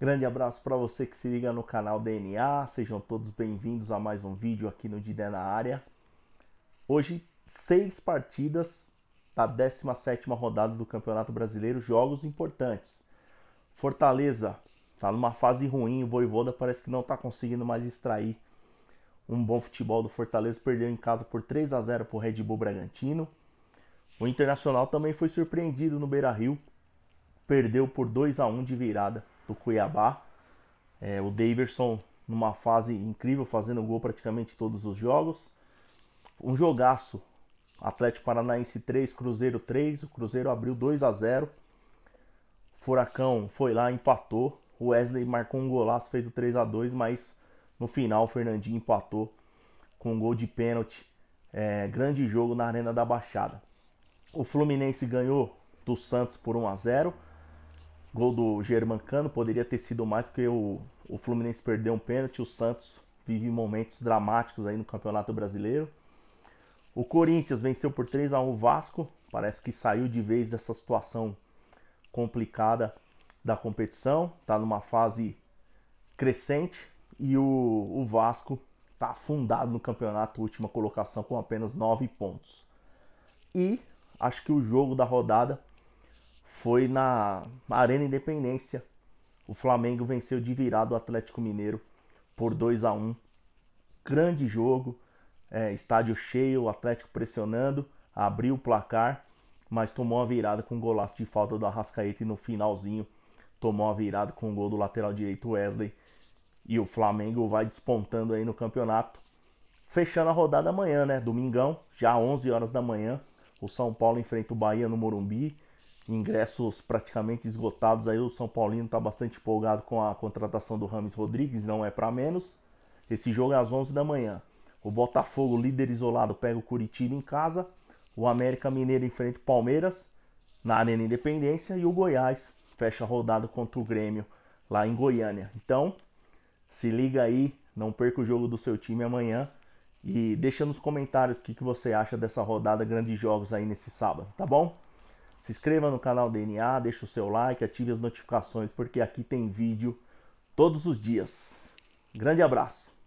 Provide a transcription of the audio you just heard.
Grande abraço para você que se liga no canal DNA. Sejam todos bem-vindos a mais um vídeo aqui no Didé na área. Hoje, seis partidas da 17ª rodada do Campeonato Brasileiro, jogos importantes. Fortaleza está numa fase ruim, o Voivoda parece que não está conseguindo mais extrair um bom futebol do Fortaleza, perdeu em casa por 3 a 0 para o Red Bull Bragantino. O Internacional também foi surpreendido no Beira-Rio, perdeu por 2 a 1 de virada do Cuiabá. É, o Davidson numa fase incrível, fazendo gol praticamente todos os jogos. Um jogaço. Atlético Paranaense 3, Cruzeiro 3. O Cruzeiro abriu 2 a 0. Furacão foi lá, empatou. O Wesley marcou um golaço, fez o 3 a 2 mas no final o Fernandinho empatou com um gol de pênalti. É, grande jogo na Arena da Baixada. O Fluminense ganhou do Santos por 1 a 0 Gol do Germancano poderia ter sido mais porque o, o Fluminense perdeu um pênalti, o Santos vive momentos dramáticos aí no Campeonato Brasileiro. O Corinthians venceu por 3 a 1 o Vasco, parece que saiu de vez dessa situação complicada da competição, está numa fase crescente e o, o Vasco está afundado no campeonato, última colocação com apenas 9 pontos. E acho que o jogo da rodada foi na Arena Independência. O Flamengo venceu de virada o Atlético Mineiro por 2 a 1 Grande jogo, é, estádio cheio, o Atlético pressionando, abriu o placar, mas tomou a virada com um golaço de falta do Arrascaeta e no finalzinho tomou a virada com o um gol do lateral direito Wesley. E o Flamengo vai despontando aí no campeonato. Fechando a rodada amanhã, né? Domingão, já 11 horas da manhã, o São Paulo enfrenta o Bahia no Morumbi ingressos praticamente esgotados. Aí o São Paulino está bastante empolgado com a contratação do Rames Rodrigues, não é para menos. Esse jogo é às 11 da manhã. O Botafogo, líder isolado, pega o Curitiba em casa. O América Mineiro enfrenta o Palmeiras na Arena Independência. E o Goiás fecha a rodada contra o Grêmio lá em Goiânia. Então, se liga aí, não perca o jogo do seu time amanhã. E deixa nos comentários o que, que você acha dessa rodada grandes jogos aí nesse sábado, tá bom? Se inscreva no canal DNA, deixe o seu like, ative as notificações, porque aqui tem vídeo todos os dias. Grande abraço!